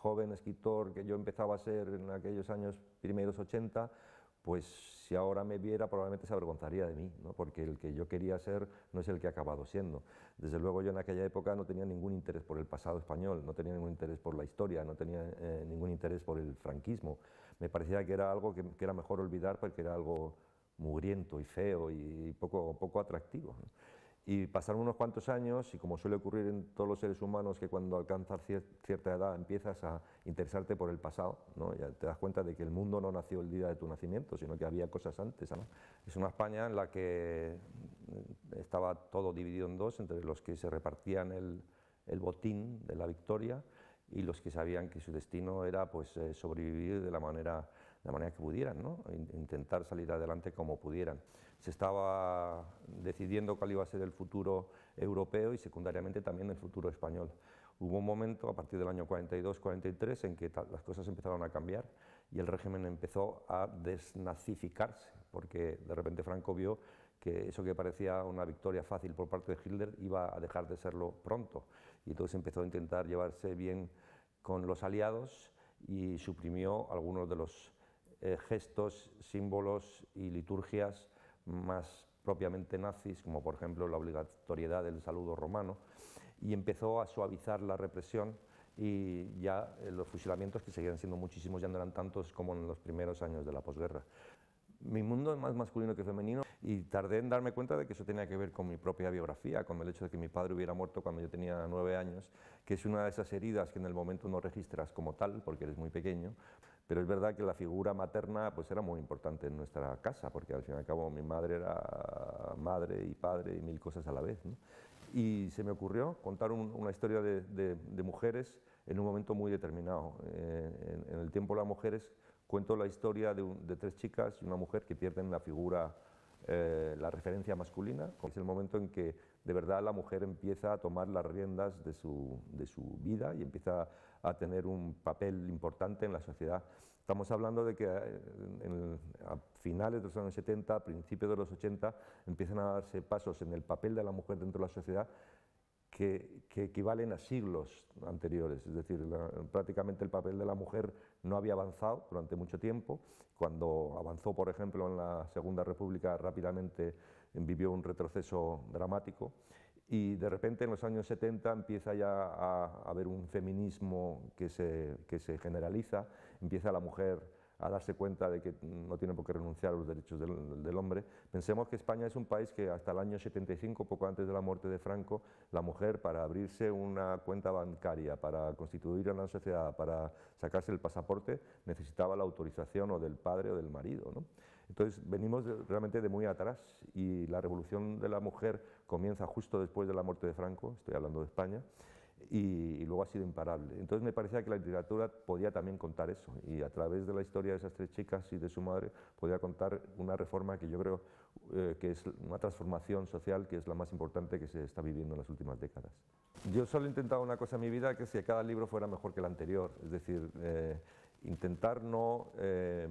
joven escritor que yo empezaba a ser en aquellos años primeros 80, pues si ahora me viera probablemente se avergonzaría de mí, ¿no? porque el que yo quería ser no es el que he acabado siendo. Desde luego yo en aquella época no tenía ningún interés por el pasado español, no tenía ningún interés por la historia, no tenía eh, ningún interés por el franquismo. Me parecía que era algo que, era mejor olvidar porque era algo mugriento y feo y poco, poco atractivo. Y pasaron unos cuantos años y como suele ocurrir en todos los seres humanos que cuando alcanzas cierta edad empiezas a interesarte por el pasado, ¿no? ya te das cuenta de que el mundo no nació el día de tu nacimiento, sino que había cosas antes. Es una España en la que eh, estaba todo dividido en dos, entre los que se repartían el, botín de la victoria y los que sabían que su destino era pues, eh, sobrevivir de la manera la manera que pudieran, ¿no? intentar salir adelante como pudieran. Se estaba decidiendo cuál iba a ser el futuro europeo y secundariamente también el futuro español. Hubo un momento a partir del año 42-43 en que las cosas empezaron a cambiar y el régimen empezó a desnazificarse, porque de repente Franco vio que eso que parecía una victoria fácil por parte de Hitler iba a dejar de serlo pronto. Y entonces empezó a intentar llevarse bien con los aliados y suprimió algunos de los eh, gestos, símbolos y liturgias más propiamente nazis, como por ejemplo la obligatoriedad del saludo romano, y empezó a suavizar la represión y ya eh, los fusilamientos, que seguían siendo muchísimos, ya no eran tantos como en los primeros años de la posguerra mi mundo es más masculino que femenino y tardé en darme cuenta de que eso tenía que ver con mi propia biografía, con el hecho de que mi padre hubiera muerto cuando yo tenía nueve años, que es una de esas heridas que en el momento no registras como tal porque eres muy pequeño, pero es verdad que la figura materna pues era muy importante en nuestra casa porque al fin y al cabo mi madre era madre y padre y mil cosas a la vez. Y se me ocurrió contar una historia de mujeres en un momento muy determinado. Eh, en, el tiempo de las mujeres cuento la historia de, tres chicas y una mujer que pierden la figura, eh, la referencia masculina. Es el momento en que de verdad la mujer empieza a tomar las riendas de su, vida y empieza a tener un papel importante en la sociedad. Estamos hablando de que eh, en, a finales de los años 70, a principios de los 80, empiezan a darse pasos en el papel de la mujer dentro de la sociedad que, equivalen a siglos anteriores, es decir, prácticamente el papel de la mujer no había avanzado durante mucho tiempo, cuando avanzó, por ejemplo, en la Segunda República rápidamente vivió un retroceso dramático y de repente en los años 70 empieza ya a, haber un feminismo que se, que se generaliza, empieza la mujer a darse cuenta de que no tiene por qué renunciar a los derechos del, hombre. Pensemos que España es un país que hasta el año 75, poco antes de la muerte de Franco, la mujer para abrirse una cuenta bancaria, para constituir una sociedad, para sacarse el pasaporte, necesitaba la autorización o del padre o del marido. Entonces venimos realmente de muy atrás y la revolución de la mujer comienza justo después de la muerte de Franco, estoy hablando de España, y, luego ha sido imparable. Entonces me parecía que la literatura podía también contar eso y a través de la historia de esas tres chicas y de su madre podía contar una reforma que yo creo eh, que es una transformación social que es la más importante que se está viviendo en las últimas décadas. Yo solo he intentado una cosa en mi vida, que si cada libro fuera mejor que el anterior, es decir, eh, intentar no eh,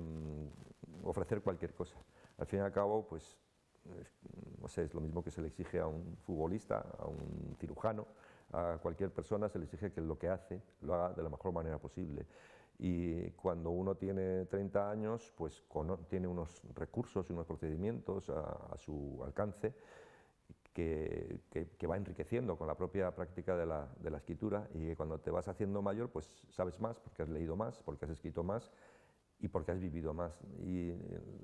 ofrecer cualquier cosa. Al fin y al cabo, pues no sé, es lo mismo que se le exige a un futbolista, a un cirujano, a cualquier persona se le exige que lo que hace lo haga de la mejor manera posible. Y cuando uno tiene 30 años, pues tiene unos recursos y unos procedimientos a, su alcance que, va enriqueciendo con la propia práctica de la, escritura y cuando te vas haciendo mayor, pues sabes más porque has leído más, porque has escrito más y porque has vivido más. Y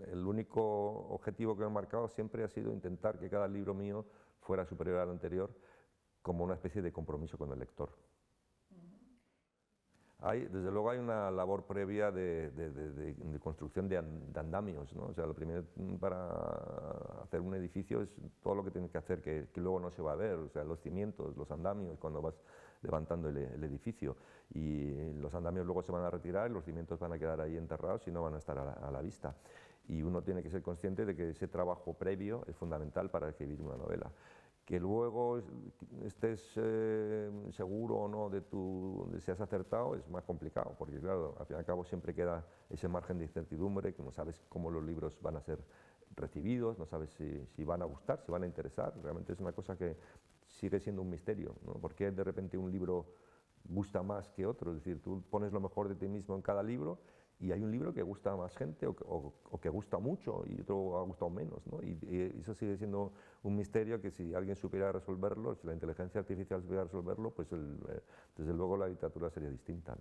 el único objetivo que he marcado siempre ha sido intentar que cada libro mío fuera superior al anterior como una especie de compromiso con el lector. desde luego hay una labor previa de, construcción de, andamios, ¿no? O sea, lo primero para hacer un edificio es todo lo que tienes que hacer, que, luego no se va a ver, o sea, los cimientos, los andamios, cuando vas levantando el, edificio. Y los andamios luego se van a retirar, los cimientos van a quedar ahí enterrados y no van a estar a la vista. Y uno tiene que ser consciente de que ese trabajo previo es fundamental para escribir una novela que luego estés eh, seguro o no de, tu, de si has acertado es más complicado, porque al fin y al cabo siempre queda ese margen de incertidumbre, que no sabes cómo los libros van a ser recibidos, no sabes si, van a gustar, si van a interesar, realmente es una cosa que sigue siendo un misterio, ¿no? de repente un libro gusta más que otro? Es decir, tú pones lo mejor de ti mismo en cada libro y hay un libro que gusta a más gente o, que gusta mucho y otro ha gustado menos. ¿no? Y, eso sigue siendo un misterio que si alguien supiera resolverlo, si la inteligencia artificial supiera resolverlo, pues eh, desde luego la literatura sería distinta.